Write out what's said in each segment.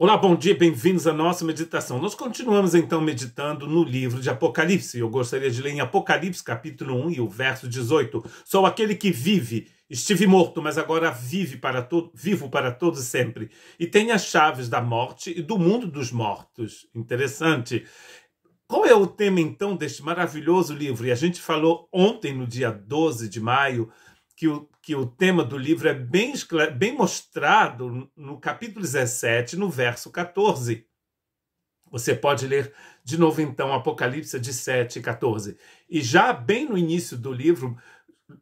Olá, bom dia, bem-vindos à nossa meditação. Nós continuamos então meditando no livro de Apocalipse. Eu gostaria de ler em Apocalipse, capítulo 1 e o verso 18. Sou aquele que vive, estive morto, mas agora vive para todo, vivo para todos sempre, e tenho as chaves da morte e do mundo dos mortos. Interessante. Qual é o tema então deste maravilhoso livro? E a gente falou ontem no dia 12 de maio que o, que o tema do livro é bem, bem mostrado no capítulo 17, no verso 14. Você pode ler de novo, então, Apocalipse 17, 14. E já bem no início do livro,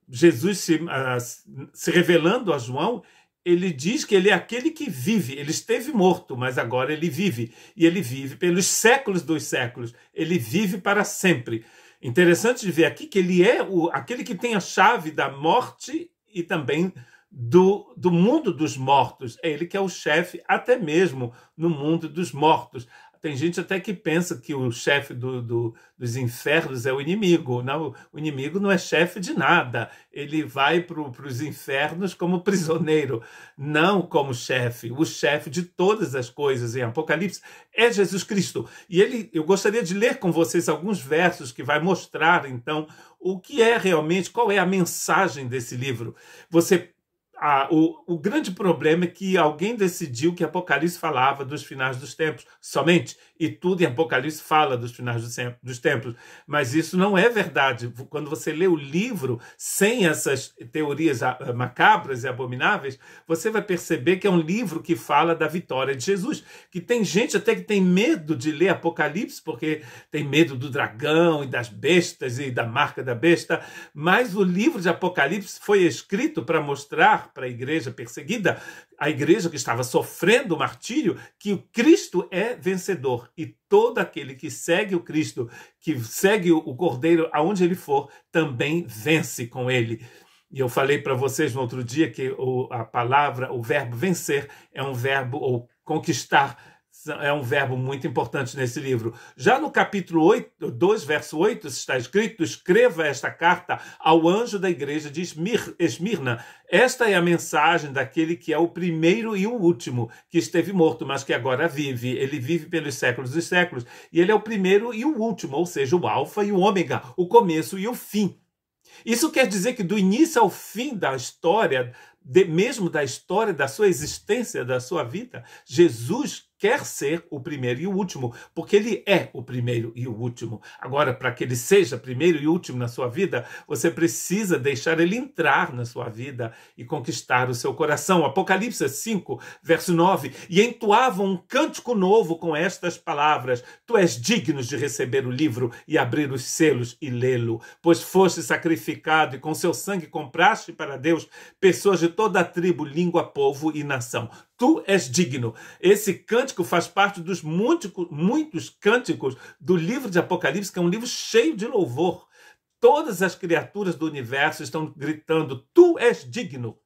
Jesus se, uh, se revelando a João, ele diz que ele é aquele que vive. Ele esteve morto, mas agora ele vive. E ele vive pelos séculos dos séculos. Ele vive para sempre. Interessante de ver aqui que ele é o, aquele que tem a chave da morte e também do, do mundo dos mortos. É ele que é o chefe, até mesmo no mundo dos mortos. Tem gente até que pensa que o chefe do, do, dos infernos é o inimigo. Não, o inimigo não é chefe de nada. Ele vai para os infernos como prisioneiro, não como chefe. O chefe de todas as coisas em Apocalipse é Jesus Cristo. E ele, eu gostaria de ler com vocês alguns versos que vai mostrar então o que é realmente, qual é a mensagem desse livro. Você ah, o, o, grande problema é que alguém decidiu que Apocalipse falava dos finais dos tempos somente, e tudo em Apocalipse fala dos finais dos tempos. Mas isso não é verdade. Quando você lê o livro sem essas teorias ah, ah, macabras e abomináveis, você vai perceber que é um livro que fala da vitória de Jesus. Que tem gente até que tem medo de ler Apocalipse, porque tem medo do dragão e das bestas e da marca da besta. Mas o livro de Apocalipse foi escrito para mostrar para a igreja perseguida, a igreja que estava sofrendo o martírio, que o Cristo é vencedor e todo aquele que segue o Cristo, que segue o Cordeiro aonde ele for, também vence com ele. E eu falei para vocês no outro dia que a palavra, o verbo vencer, é um verbo ou conquistar é um verbo muito importante nesse livro. Já no capítulo 8, 2, verso 8, está escrito: escreva esta carta ao anjo da igreja de Esmirna. Esta é a mensagem daquele que é o primeiro e o último, que esteve morto, mas que agora vive. Ele vive pelos séculos dos séculos, e ele é o primeiro e o último, ou seja, o Alfa e o Ômega, o começo e o fim. Isso quer dizer que do início ao fim da história, de, mesmo da história da sua existência, da sua vida, Jesus quer ser o primeiro e o último, porque ele é o primeiro e o último. Agora, para que ele seja primeiro e último na sua vida, você precisa deixar ele entrar na sua vida e conquistar o seu coração. Apocalipse 5, verso 9. E entoavam um cântico novo com estas palavras: Tu és digno de receber o livro e abrir os selos e lê-lo, pois foste sacrificado e com seu sangue compraste para Deus pessoas de toda a tribo, língua, povo e nação. Tu és digno. Esse cântico faz parte dos muitos, muitos cânticos do livro de Apocalipse, que é um livro cheio de louvor. Todas as criaturas do universo estão gritando: Tu és digno.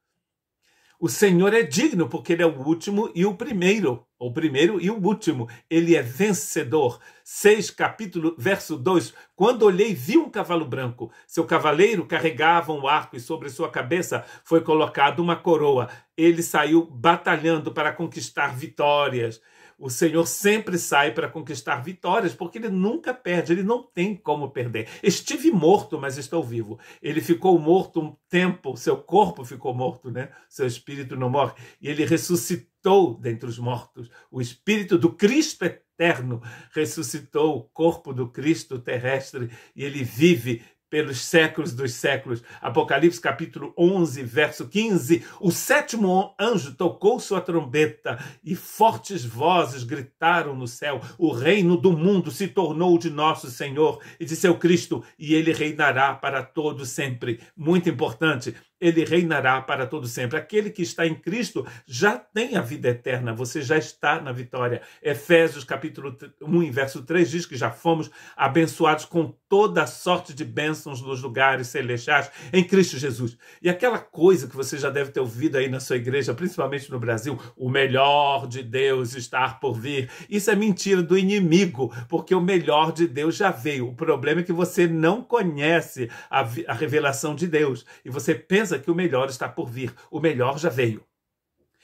O Senhor é digno, porque Ele é o último e o primeiro o primeiro e o último. Ele é vencedor. 6, capítulo, verso 2. Quando olhei, vi um cavalo branco. Seu cavaleiro carregava um arco e sobre sua cabeça foi colocada uma coroa. Ele saiu batalhando para conquistar vitórias. O Senhor sempre sai para conquistar vitórias, porque ele nunca perde, ele não tem como perder. Estive morto, mas estou vivo. Ele ficou morto um tempo, seu corpo ficou morto, né? Seu espírito não morre. E ele ressuscitou ressuscitou dentre os mortos. O Espírito do Cristo eterno ressuscitou o corpo do Cristo terrestre e ele vive pelos séculos dos séculos. Apocalipse capítulo 11, verso 15. O sétimo anjo tocou sua trombeta e fortes vozes gritaram no céu: O reino do mundo se tornou de nosso Senhor e de seu Cristo, e ele reinará para todo sempre. Muito importante ele reinará para todo sempre. Aquele que está em Cristo já tem a vida eterna, você já está na vitória. Efésios capítulo 1, verso 3 diz que já fomos abençoados com toda sorte de bênçãos nos lugares celestiais em Cristo Jesus. E aquela coisa que você já deve ter ouvido aí na sua igreja, principalmente no Brasil, o melhor de Deus está por vir. Isso é mentira do inimigo, porque o melhor de Deus já veio. O problema é que você não conhece a, a revelação de Deus e você pensa certeza que o melhor está por vir, o melhor já veio.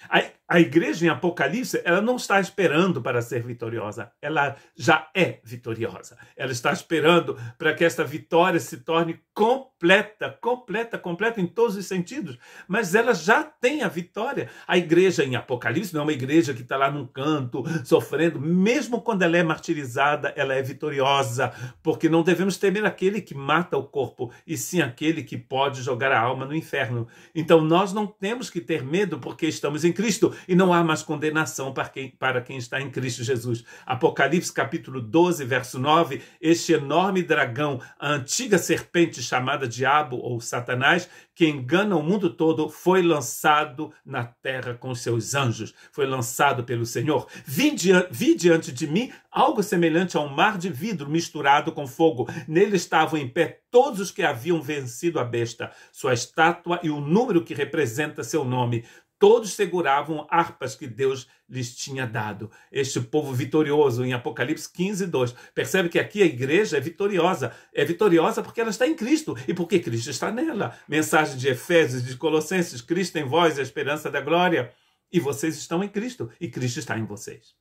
Aí, a igreja em Apocalipse, ela não está esperando para ser vitoriosa, ela já é vitoriosa. Ela está esperando para que esta vitória se torne completa, completa, completa em todos os sentidos, mas ela já tem a vitória. A igreja em Apocalipse não é uma igreja que está lá num canto sofrendo, mesmo quando ela é martirizada, ela é vitoriosa, porque não devemos temer aquele que mata o corpo, e sim aquele que pode jogar a alma no inferno. Então nós não temos que ter medo porque estamos em Cristo e não há mais condenação para quem, para quem está em Cristo Jesus. Apocalipse capítulo 12, verso 9: Este enorme dragão, a antiga serpente chamada Diabo ou Satanás, que engana o mundo todo, foi lançado na terra com seus anjos, foi lançado pelo Senhor. Vi, diante, vi diante de mim algo semelhante a um mar de vidro misturado com fogo. Nele estavam em pé todos os que haviam vencido a besta, sua estátua e o número que representa seu nome todos seguravam harpas que Deus lhes tinha dado. Este povo vitorioso, em Apocalipse 15, 2. Percebe que aqui a igreja é vitoriosa. É vitoriosa porque ela está em Cristo e porque Cristo está nela. Mensagem de Efésios, de Colossenses: Cristo em vós, é a esperança da glória. E vocês estão em Cristo e Cristo está em vocês.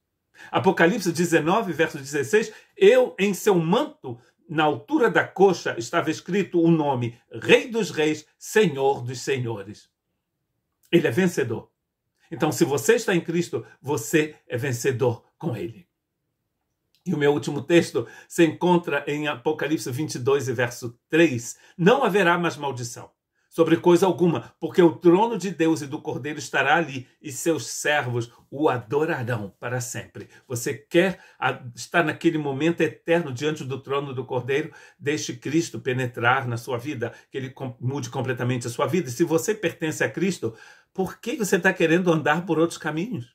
Apocalipse 19, verso 16: Eu em seu manto na altura da coxa estava escrito o nome Rei dos Reis, Senhor dos Senhores. Ele é vencedor. Então, se você está em Cristo, você é vencedor com Ele. E o meu último texto se encontra em Apocalipse 22, verso 3. Não haverá mais maldição sobre coisa alguma, porque o trono de Deus e do Cordeiro estará ali e seus servos o adorarão para sempre. Você quer estar naquele momento eterno diante do trono do Cordeiro? Deixe Cristo penetrar na sua vida, que ele mude completamente a sua vida. E se você pertence a Cristo, por que você está querendo andar por outros caminhos?